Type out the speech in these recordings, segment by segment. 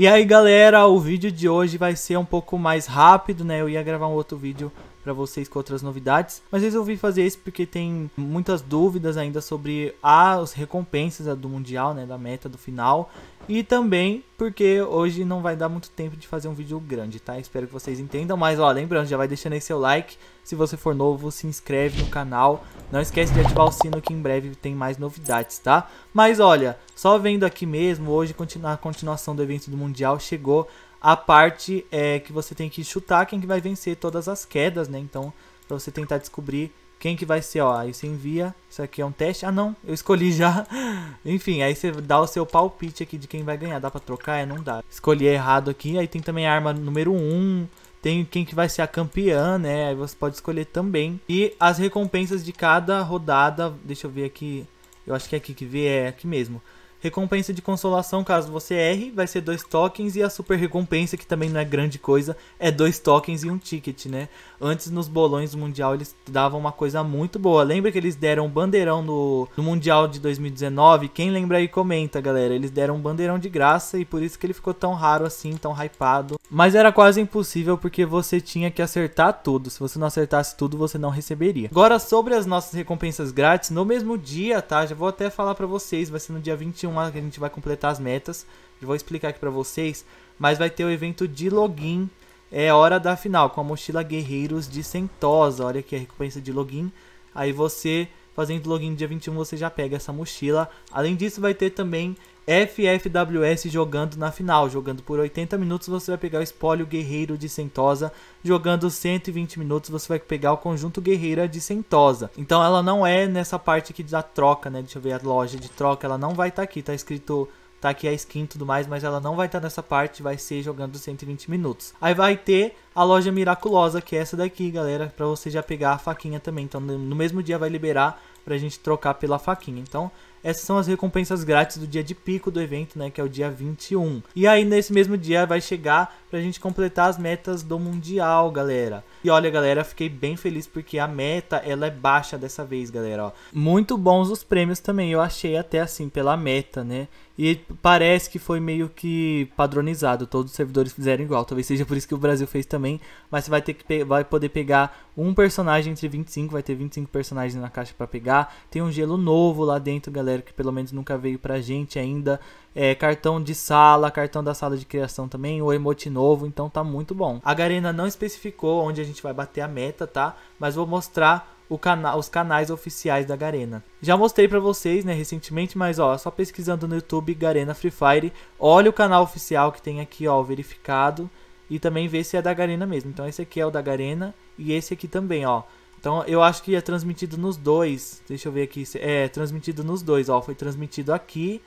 E aí, galera, o vídeo de hoje vai ser um pouco mais rápido, né? Eu ia gravar um outro vídeo para vocês com outras novidades, mas resolvi fazer esse porque tem muitas dúvidas ainda sobre ah, as recompensas do mundial, né, da meta do final. E também porque hoje não vai dar muito tempo de fazer um vídeo grande, tá? Espero que vocês entendam. Mas, ó, lembrando, já vai deixando aí seu like. Se você for novo, se inscreve no canal. Não esquece de ativar o sino que em breve tem mais novidades, tá? Mas, olha, só vendo aqui mesmo, hoje a continuação do evento do Mundial chegou a parte é, que você tem que chutar quem que vai vencer todas as quedas, né? Então, pra você tentar descobrir quem que vai ser, ó. Aí você envia, isso aqui é um teste. Ah, não, eu escolhi já. Enfim, aí você dá o seu palpite aqui de quem vai ganhar. Dá pra trocar? É, não dá. Escolhi errado aqui. Aí tem também a arma número 1. Um, tem quem que vai ser a campeã, né? Aí você pode escolher também. E as recompensas de cada rodada, deixa eu ver aqui. Eu acho que é aqui que vê, é aqui mesmo. Recompensa de consolação, caso você erre, vai ser dois tokens e a super recompensa, que também não é grande coisa, é dois tokens e um ticket, né? Antes nos bolões do Mundial eles davam uma coisa muito boa. Lembra que eles deram um bandeirão no, no Mundial de 2019? Quem lembra aí comenta, galera. Eles deram um bandeirão de graça e por isso que ele ficou tão raro assim, tão hypado. Mas era quase impossível porque você tinha que acertar tudo. Se você não acertasse tudo, você não receberia. Agora sobre as nossas recompensas grátis, no mesmo dia, tá? Já vou até falar para vocês, vai ser no dia 21 uma que a gente vai completar as metas. Eu vou explicar aqui para vocês. Mas vai ter o evento de login. É hora da final, com a mochila Guerreiros de Sentosa. Olha aqui a recompensa de login. Aí você, fazendo login dia 21, você já pega essa mochila. Além disso, vai ter também FFWS jogando na final. Jogando por 80 minutos, você vai pegar o espólio Guerreiro de Sentosa. Jogando 120 minutos, você vai pegar o conjunto Guerreira de Sentosa. Então ela não é nessa parte aqui da troca, né? Deixa eu ver a loja de troca. Ela não vai estar tá aqui, tá escrito tá aqui a skin e tudo mais, mas ela não vai estar tá nessa parte, vai ser jogando 120 minutos. Aí vai ter a loja miraculosa, que é essa daqui, galera, para você já pegar a faquinha também. Então no mesmo dia vai liberar para a gente trocar pela faquinha. Então, essas são as recompensas grátis do dia de pico do evento, né, que é o dia 21. E aí nesse mesmo dia vai chegar pra gente completar as metas do mundial, galera. E olha, galera, fiquei bem feliz porque a meta ela é baixa dessa vez, galera, ó. Muito bons os prêmios também, eu achei até assim pela meta, né? E parece que foi meio que padronizado, todos os servidores fizeram igual. Talvez seja por isso que o Brasil fez também, mas você vai ter que vai poder pegar um personagem entre 25, vai ter 25 personagens na caixa para pegar tem um gelo novo lá dentro, galera, que pelo menos nunca veio pra gente ainda. É, cartão de sala, cartão da sala de criação também, o emote novo, então tá muito bom. A Garena não especificou onde a gente vai bater a meta, tá? Mas vou mostrar Cana os canais oficiais da Garena. Já mostrei para vocês, né, recentemente, mas ó, só pesquisando no YouTube Garena Free Fire, olha o canal oficial que tem aqui, ó, verificado e também ver se é da Garena mesmo. Então esse aqui é o da Garena e esse aqui também, ó. Então eu acho que é transmitido nos dois. Deixa eu ver aqui. É, transmitido nos dois, ó. Foi transmitido aqui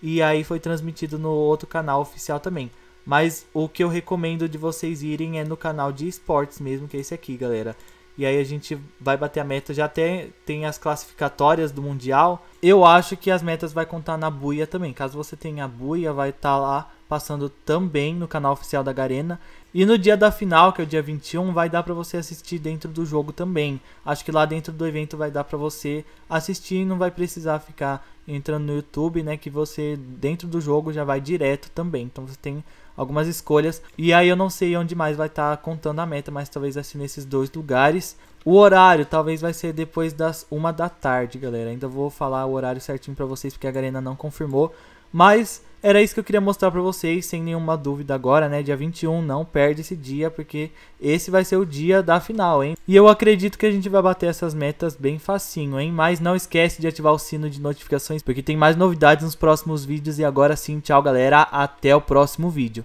e aí foi transmitido no outro canal oficial também. Mas o que eu recomendo de vocês irem é no canal de esportes mesmo, que é esse aqui, galera. E aí a gente vai bater a meta. Já até tem as classificatórias do Mundial. Eu acho que as metas vai contar na buia também. Caso você tenha a buia, vai estar tá lá passando também no canal oficial da Garena. E no dia da final, que é o dia 21, vai dar para você assistir dentro do jogo também. Acho que lá dentro do evento vai dar para você assistir e não vai precisar ficar entrando no YouTube, né, que você dentro do jogo já vai direto também. Então você tem algumas escolhas. E aí eu não sei onde mais vai estar tá contando a meta, mas talvez assim nesses dois lugares. O horário talvez vai ser depois das uma da tarde, galera. Ainda vou falar o horário certinho para vocês, porque a Garena não confirmou. Mas era isso que eu queria mostrar para vocês, sem nenhuma dúvida agora, né? Dia 21, não perde esse dia, porque esse vai ser o dia da final, hein? E eu acredito que a gente vai bater essas metas bem facinho, hein? Mas não esquece de ativar o sino de notificações, porque tem mais novidades nos próximos vídeos. E agora sim, tchau galera, até o próximo vídeo.